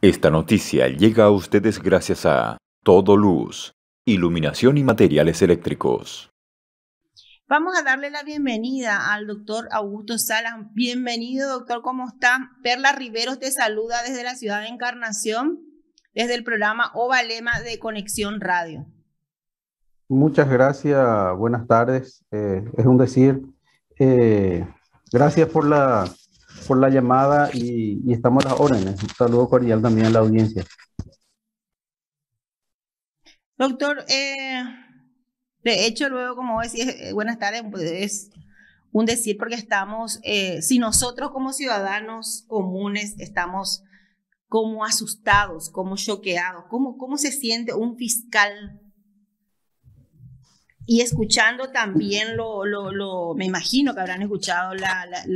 Esta noticia llega a ustedes gracias a Todo Luz, Iluminación y Materiales Eléctricos. Vamos a darle la bienvenida al doctor Augusto Salas. Bienvenido, doctor, ¿cómo está? Perla Riveros te saluda desde la ciudad de Encarnación, desde el programa Ovalema de Conexión Radio. Muchas gracias, buenas tardes. Eh, es un decir, eh, gracias por la por la llamada y, estamos a las órdenes. Un saludo cordial también a la audiencia. Doctor, eh, de hecho, luego, como decía, eh, buenas tardes, es un decir porque estamos, eh, si nosotros como ciudadanos comunes estamos como asustados, como choqueados, ¿cómo, cómo se siente un fiscal? Y escuchando también lo, lo, me imagino que habrán escuchado las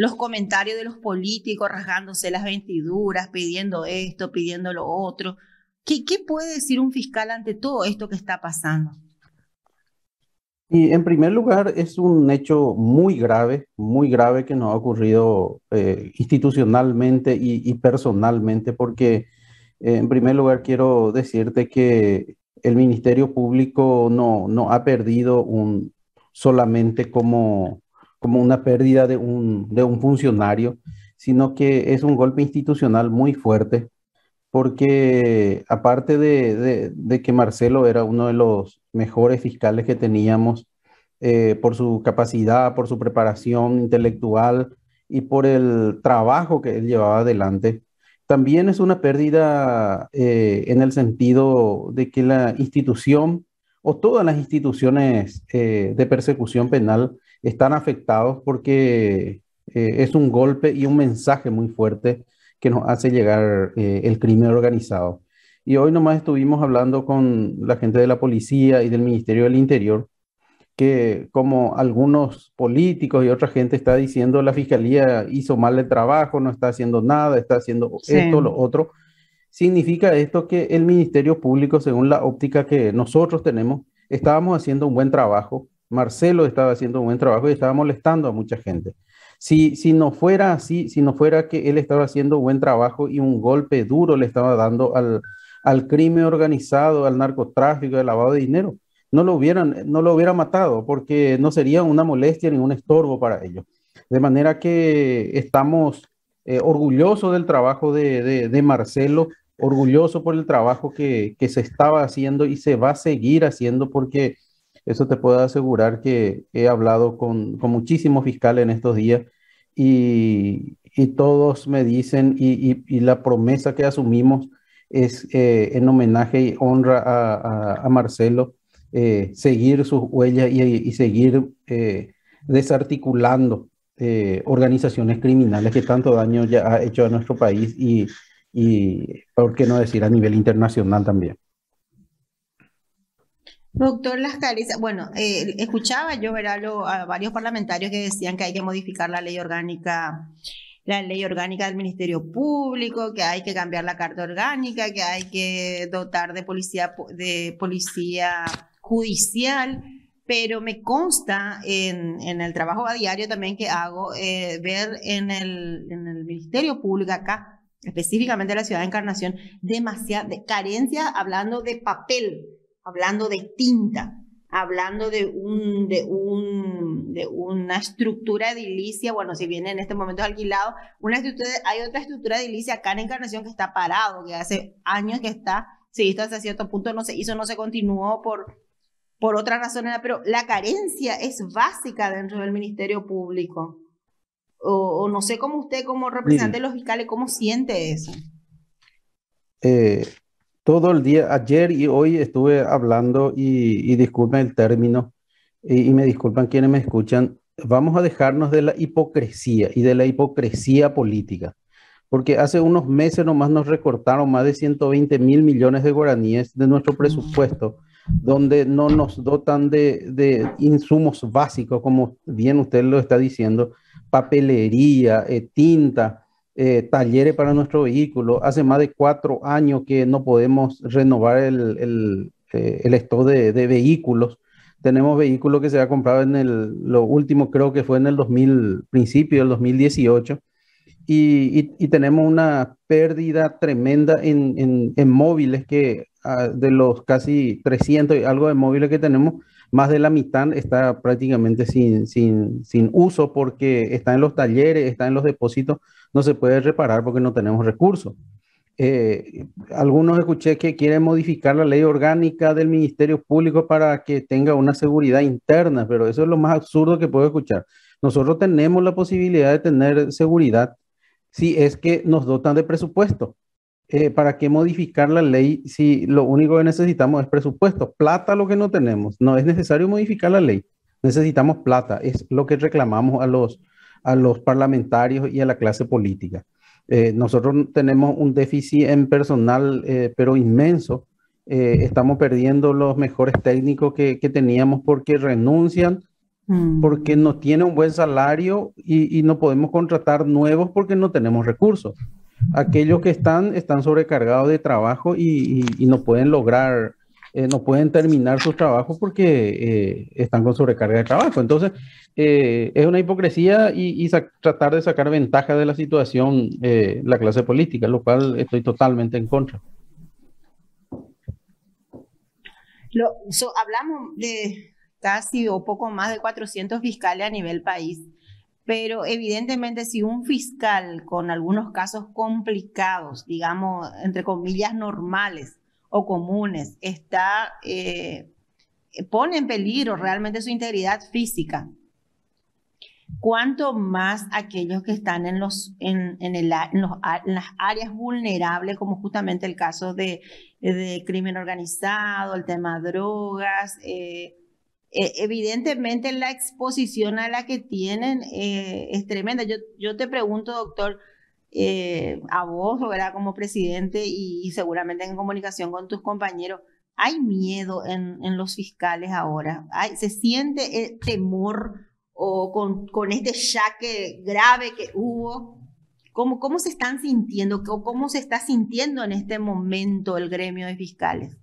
los comentarios de los políticos rasgándose las ventiduras, pidiendo esto, pidiendo lo otro. ¿Qué, puede decir un fiscal ante todo esto que está pasando? Y en primer lugar, es un hecho muy grave, muy grave que nos ha ocurrido eh, institucionalmente y, personalmente, porque eh, en primer lugar quiero decirte que el Ministerio Público no, no ha perdido un, solamente como como una pérdida de un, funcionario, sino que es un golpe institucional muy fuerte, porque aparte de, que Marcelo era uno de los mejores fiscales que teníamos, eh, por su capacidad, por su preparación intelectual y por el trabajo que él llevaba adelante, también es una pérdida eh, en el sentido de que la institución o todas las instituciones eh, de persecución penal están afectados porque eh, es un golpe y un mensaje muy fuerte que nos hace llegar eh, el crimen organizado. Y hoy nomás estuvimos hablando con la gente de la policía y del Ministerio del Interior, que como algunos políticos y otra gente está diciendo, la fiscalía hizo mal el trabajo, no está haciendo nada, está haciendo esto, lo otro. Significa esto que el Ministerio Público, según la óptica que nosotros tenemos, estábamos haciendo un buen trabajo, Marcelo estaba haciendo un buen trabajo y estaba molestando a mucha gente. Si, si no fuera así, si no fuera que él estaba haciendo un buen trabajo y un golpe duro le estaba dando al, al crimen organizado, al narcotráfico, al lavado de dinero, no lo, hubieran, no lo hubiera matado porque no sería una molestia ni un estorbo para ellos. De manera que estamos eh, orgullosos del trabajo de, Marcelo, orgulloso por el trabajo que, que, se estaba haciendo y se va a seguir haciendo porque eso te puedo asegurar que he hablado con, con muchísimos fiscales en estos días y, todos me dicen y, la promesa que asumimos es eh, en homenaje y honra a, Marcelo, eh, seguir sus huellas y, seguir eh, desarticulando organizaciones criminales que tanto daño ya ha hecho a nuestro país y, ¿por qué no decir, a nivel internacional también? Doctor Lascaris, bueno, eh, escuchaba yo ver a varios parlamentarios que decían que hay que modificar la ley orgánica la ley orgánica del Ministerio Público, que hay que cambiar la carta orgánica, que hay que dotar de policía de policía judicial, pero me consta en, el trabajo a diario también que hago eh, ver en el, Ministerio Público acá, específicamente en la ciudad de Encarnación, demasiada de carencia hablando de papel hablando de tinta, hablando de, un, de, de una estructura edilicia, bueno, si viene en este momento alquilado, hay otra estructura edilicia acá en Encarnación que está parado, que hace años que está, se hizo hasta cierto punto, no se hizo, no se continuó por, por otras razones, pero la carencia es básica dentro del Ministerio Público. O, no sé cómo usted, como representante de los fiscales, cómo siente eso. Eh, todo el día, ayer y hoy estuve hablando y, disculpen el término y, me disculpan quienes me escuchan, vamos a dejarnos de la hipocresía y de la hipocresía política, porque hace unos meses nomás nos recortaron más de 120 mil millones de guaraníes de nuestro presupuesto, donde no nos dotan de, insumos básicos, como bien usted lo está diciendo, papelería, eh, tinta eh, talleres para nuestro vehículo. Hace más de cuatro años que no podemos renovar el, eh, stock de, vehículos. Tenemos vehículos que se ha comprado en el, lo último creo que fue en el 2000, principio del 2018 y, tenemos una pérdida tremenda en, en, móviles que ah, de los casi 300 y algo de móviles que tenemos, más de la mitad está prácticamente sin, sin, sin uso porque está en los talleres, está en los depósitos, no se puede reparar porque no tenemos recursos. Eh, algunos escuché que quieren modificar la ley orgánica del Ministerio Público para que tenga una seguridad interna, pero eso es lo más absurdo que puedo escuchar. Nosotros tenemos la posibilidad de tener seguridad si es que nos dotan de presupuesto. Eh, ¿Para qué modificar la ley si lo único que necesitamos es presupuesto? Plata lo que no tenemos. No es necesario modificar la ley. Necesitamos plata. Es lo que reclamamos a los, a los parlamentarios y a la clase política. Eh, nosotros tenemos un déficit en personal, eh, pero inmenso. estamos perdiendo los mejores técnicos que, que teníamos porque renuncian Mm. porque no tiene un buen salario y, no podemos contratar nuevos porque no tenemos recursos. Aquellos que están están sobrecargados de trabajo y, no pueden lograr, eh, no pueden terminar su trabajo porque eh, están con sobrecarga de trabajo. Entonces, eh, es una hipocresía y, tratar de sacar ventaja de la situación la clase política, lo cual estoy totalmente en contra. hablamos de casi o poco más de 400 fiscales a nivel país. Pero evidentemente si un fiscal con algunos casos complicados, digamos, entre comillas, normales o comunes, está, eh, pone en peligro realmente su integridad física, cuanto más aquellos que están en, los, en, las áreas vulnerables, como justamente el caso de, crimen organizado, el tema de drogas, eh, eh, evidentemente la exposición a la que tienen eh, es tremenda. Yo, yo te pregunto, doctor, eh, a vos, ¿verdad? Como presidente y, seguramente en comunicación con tus compañeros, ¿hay miedo en, los fiscales ahora? ¿Se siente el temor o con, este yaque grave que hubo? ¿Cómo, ¿Cómo se están sintiendo? o ¿Cómo se está sintiendo en este momento el gremio de fiscales?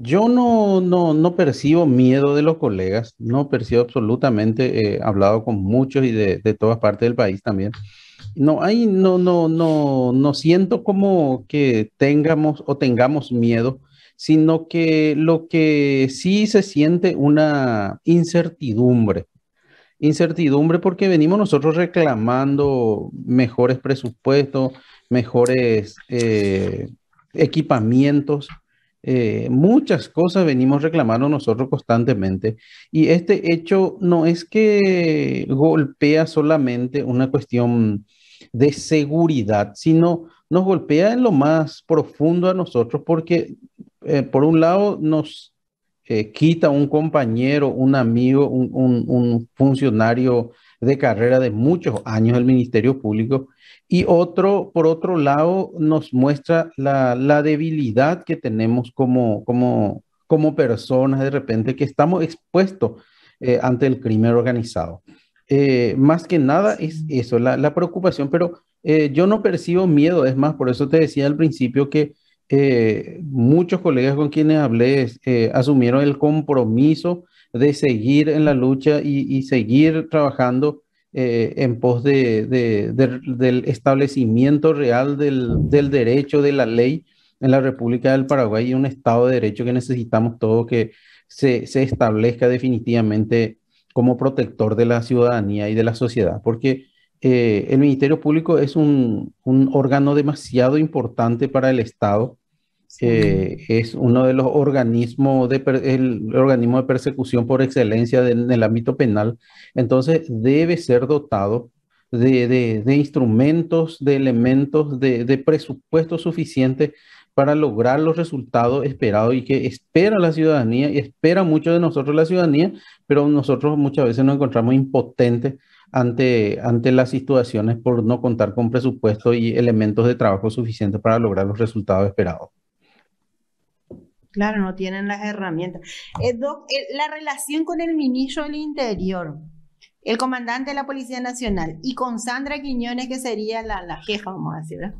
Yo no, no, no percibo miedo de los colegas, no percibo absolutamente, he eh, hablado con muchos y de, de, todas partes del país también. No hay, no, no, no, no siento como que tengamos o tengamos miedo, sino que lo que sí se siente una incertidumbre. Incertidumbre porque venimos nosotros reclamando mejores presupuestos, mejores eh, equipamientos eh, muchas cosas venimos reclamando nosotros constantemente y este hecho no es que golpea solamente una cuestión de seguridad, sino nos golpea en lo más profundo a nosotros porque eh, por un lado nos eh, quita un compañero, un amigo, un funcionario de carrera de muchos años del Ministerio Público y otro, por otro lado, nos muestra la, debilidad que tenemos como, como, como personas de repente que estamos expuestos eh, ante el crimen organizado. Eh, más que nada es eso, la, preocupación, pero eh, yo no percibo miedo, es más, por eso te decía al principio que muchos colegas con quienes hablé asumieron el compromiso de seguir en la lucha y, y seguir trabajando eh, en pos de, del establecimiento real del, derecho, de la ley en la República del Paraguay y un Estado de Derecho que necesitamos todo que se, establezca definitivamente como protector de la ciudadanía y de la sociedad, porque eh, el Ministerio Público es un, un, órgano demasiado importante para el Estado que eh, es uno de los organismos de, el organismo de persecución por excelencia en el ámbito penal, entonces debe ser dotado de, instrumentos, de elementos, de, presupuesto suficiente para lograr los resultados esperados y que espera la ciudadanía y espera mucho de nosotros la ciudadanía, pero nosotros muchas veces nos encontramos impotentes ante, ante las situaciones por no contar con presupuesto y elementos de trabajo suficientes para lograr los resultados esperados. Claro, no tienen las herramientas. Eh, eh, la relación con el ministro del Interior, el comandante de la Policía Nacional y con Sandra Quiñones, que sería la, la jefa, vamos a decir, ¿verdad?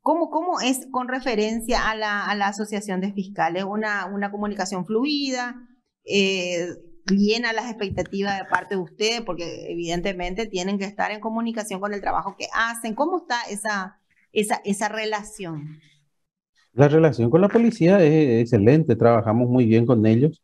¿Cómo, es con referencia a la, Asociación de Fiscales? ¿Una, una comunicación fluida? Eh, ¿Llena las expectativas de parte de ustedes? Porque evidentemente tienen que estar en comunicación con el trabajo que hacen. ¿Cómo está esa, esa, esa relación? La relación con la policía es excelente, trabajamos muy bien con ellos.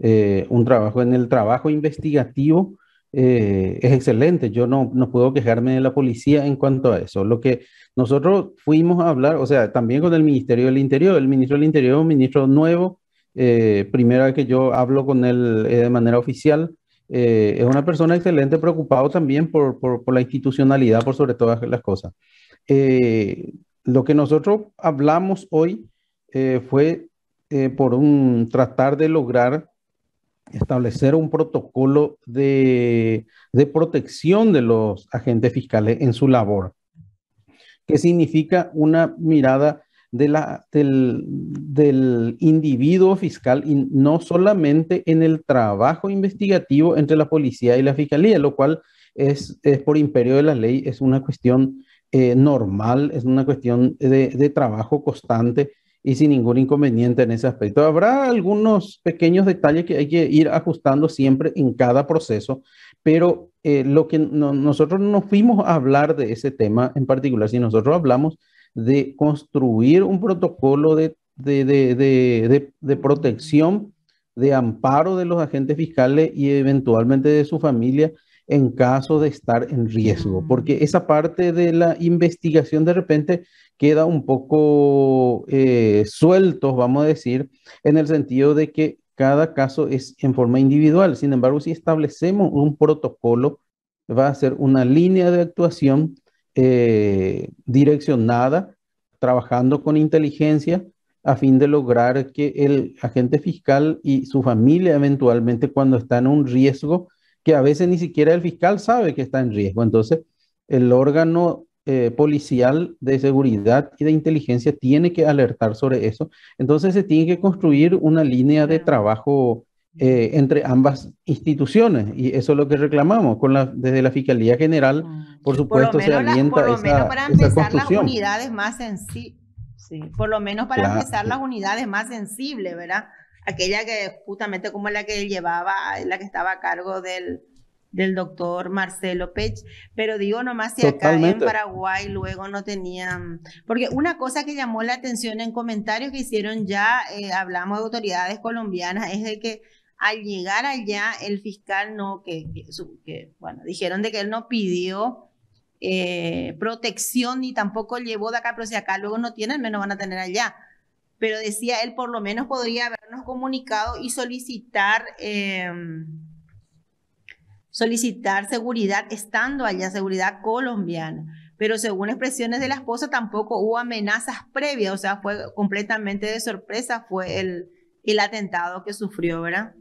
Eh, un trabajo en el trabajo investigativo eh, es excelente. Yo no, no puedo quejarme de la policía en cuanto a eso. Lo que nosotros fuimos a hablar, o sea, también con el Ministerio del Interior, el ministro del Interior, un ministro nuevo, eh, primera vez que yo hablo con él de manera oficial. es una persona excelente, preocupado también por, por, la institucionalidad, por sobre todas las cosas. Eh, lo que nosotros hablamos hoy eh, fue eh, por un tratar de lograr establecer un protocolo de, protección de los agentes fiscales en su labor, que significa una mirada del, individuo fiscal y no solamente en el trabajo investigativo entre la policía y la fiscalía, lo cual es, es por imperio de la ley, es una cuestión eh, normal, es una cuestión de, trabajo constante y sin ningún inconveniente en ese aspecto. Habrá algunos pequeños detalles que hay que ir ajustando siempre en cada proceso, pero eh, lo que nosotros no fuimos a hablar de ese tema en particular, si nosotros hablamos de construir un protocolo de, de protección, de amparo de los agentes fiscales y eventualmente de su familia, en caso de estar en riesgo, porque esa parte de la investigación de repente queda un poco eh, suelto, vamos a decir, en el sentido de que cada caso es en forma individual. Sin embargo, si establecemos un protocolo, va a ser una línea de actuación eh, direccionada, trabajando con inteligencia a fin de lograr que el agente fiscal y su familia eventualmente cuando están en un riesgo que a veces ni siquiera el fiscal sabe que está en riesgo. Entonces, el órgano eh, policial de seguridad y de inteligencia tiene que alertar sobre eso. Entonces, se tiene que construir una línea de trabajo eh, entre ambas instituciones y eso es lo que reclamamos desde la Fiscalía General, ah, por supuesto se alienta las unidades más sí, por lo menos para empezar las unidades más sensibles, ¿verdad? aquella que justamente como la que llevaba, la que estaba a cargo del, del doctor Marcelo Pech, pero digo nomás si acá en Paraguay luego no tenían, porque una cosa que llamó la atención en comentarios que hicieron ya, eh, hablamos de autoridades colombianas, es de que al llegar allá el fiscal no, que, bueno, dijeron de que él no pidió eh, protección ni tampoco llevó de acá, pero si acá luego no tienen, menos van a tener allá pero decía él por lo menos podría habernos comunicado y solicitar em, solicitar seguridad estando allá, seguridad colombiana. Pero según expresiones de la esposa tampoco hubo amenazas previas, o sea, fue completamente de sorpresa, fue el, atentado que sufrió, ¿verdad?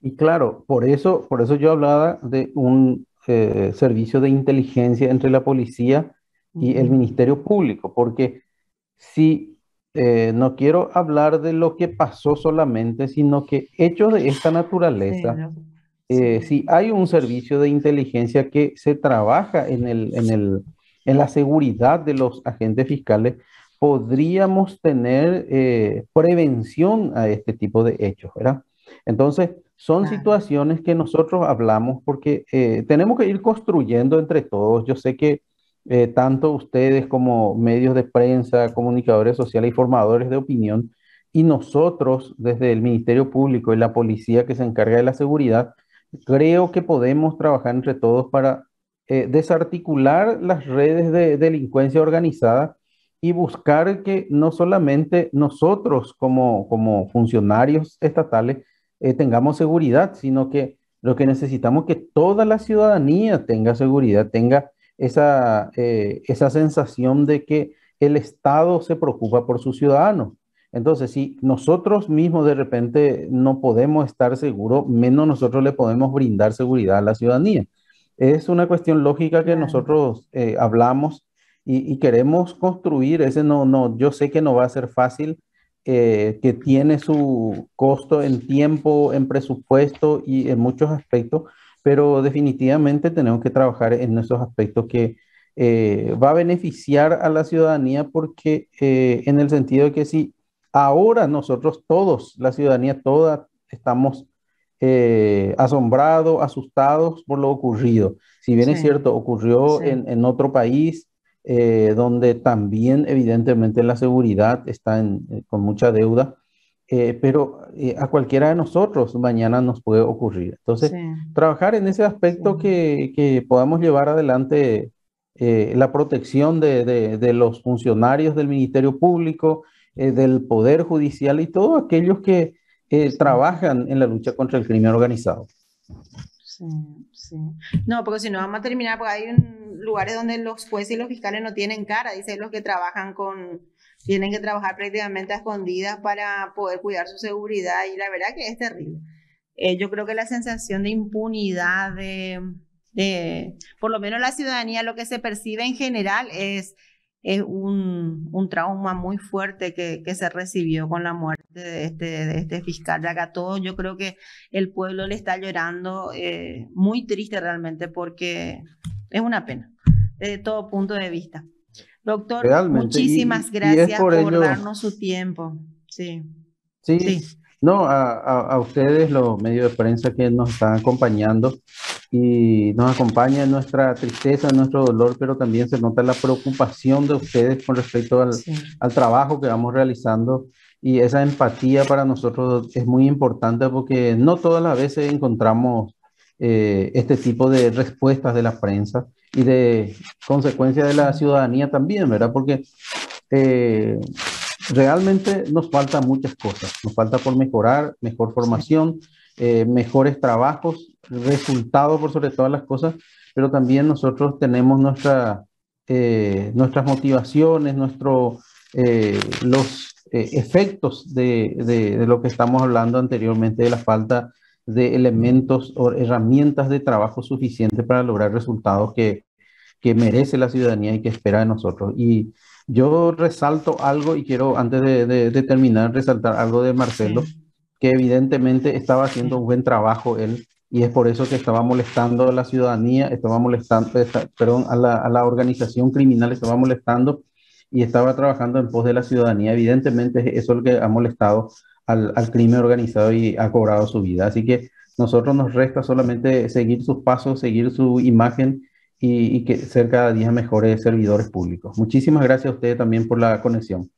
Y claro, por eso, por eso yo hablaba de un eh, servicio de inteligencia entre la policía y el Ministerio Público, porque si eh, no quiero hablar de lo que pasó solamente, sino que hechos de esta naturaleza, eh, si hay un servicio de inteligencia que se trabaja en, en, la seguridad de los agentes fiscales, podríamos tener eh, prevención a este tipo de hechos, ¿verdad? Entonces, son situaciones que nosotros hablamos porque tenemos que ir construyendo entre todos. Yo sé que eh, tanto ustedes como medios de prensa, comunicadores sociales y formadores de opinión, y nosotros desde el Ministerio Público y la policía que se encarga de la seguridad, creo que podemos trabajar entre todos para eh, desarticular las redes de delincuencia organizada y buscar que no solamente nosotros como, como funcionarios estatales eh, tengamos seguridad, sino que lo que necesitamos que toda la ciudadanía tenga seguridad, tenga esa, eh, esa sensación de que el Estado se preocupa por sus ciudadanos. Entonces, si nosotros mismos de repente no podemos estar seguros, menos nosotros le podemos brindar seguridad a la ciudadanía. Es una cuestión lógica que nosotros eh, hablamos y, queremos construir. Ese no, no, yo sé que no va a ser fácil, eh, que tiene su costo en tiempo, en presupuesto y en muchos aspectos, pero definitivamente tenemos que trabajar en esos aspectos que eh, va a beneficiar a la ciudadanía porque eh, en el sentido de que si ahora nosotros todos, la ciudadanía toda, estamos eh, asombrados, asustados por lo ocurrido. Si bien es cierto, ocurrió en, en, otro país donde también evidentemente la seguridad está con mucha deuda, eh, pero eh, a cualquiera de nosotros mañana nos puede ocurrir. Entonces, trabajar en ese aspecto que, que, podamos llevar adelante eh, la protección de, de, los funcionarios del Ministerio Público, del Poder Judicial y todos aquellos que trabajan en la lucha contra el crimen organizado. Sí, sí. No, porque si no vamos a terminar, porque hay lugares donde los jueces y los fiscales no tienen cara, dicen los que trabajan con tienen que trabajar prácticamente a escondidas para poder cuidar su seguridad y la verdad que es terrible. Eh, yo creo que la sensación de impunidad, de, por lo menos la ciudadanía, lo que se percibe en general es, es un, trauma muy fuerte que, se recibió con la muerte de este, de este fiscal de acá. Todo, yo creo que el pueblo le está llorando eh, muy triste realmente porque es una pena desde todo punto de vista. Doctor, muchísimas gracias por, darnos su tiempo. Sí. Sí. No, a, ustedes, los medios de prensa que nos están acompañando y nos acompaña nuestra tristeza, nuestro dolor, pero también se nota la preocupación de ustedes con respecto al, trabajo que vamos realizando y esa empatía para nosotros es muy importante porque no todas las veces encontramos eh, este tipo de respuestas de la prensa y de consecuencia de la ciudadanía también, ¿verdad? Porque eh, realmente nos faltan muchas cosas, nos falta por mejorar, mejor formación, eh, mejores trabajos, resultados por sobre todas las cosas, pero también nosotros tenemos nuestra, eh, nuestras motivaciones, nuestro, los efectos de, de lo que estamos hablando anteriormente, de la falta de elementos o herramientas de trabajo suficiente para lograr resultados que que merece la ciudadanía y que espera de nosotros. Y yo resalto algo y quiero, antes de, terminar, resaltar algo de Marcelo, que evidentemente estaba haciendo un buen trabajo él y es por eso que estaba molestando a la ciudadanía, estaba molestando, perdón, a la, organización criminal, estaba molestando y estaba trabajando en pos de la ciudadanía. Evidentemente eso es lo que ha molestado al, al, crimen organizado y ha cobrado su vida. Así que nosotros nos resta solamente seguir sus pasos, seguir su imagen y, y que cerca de 10 mejores servidores públicos. Muchísimas gracias a ustedes también por la conexión.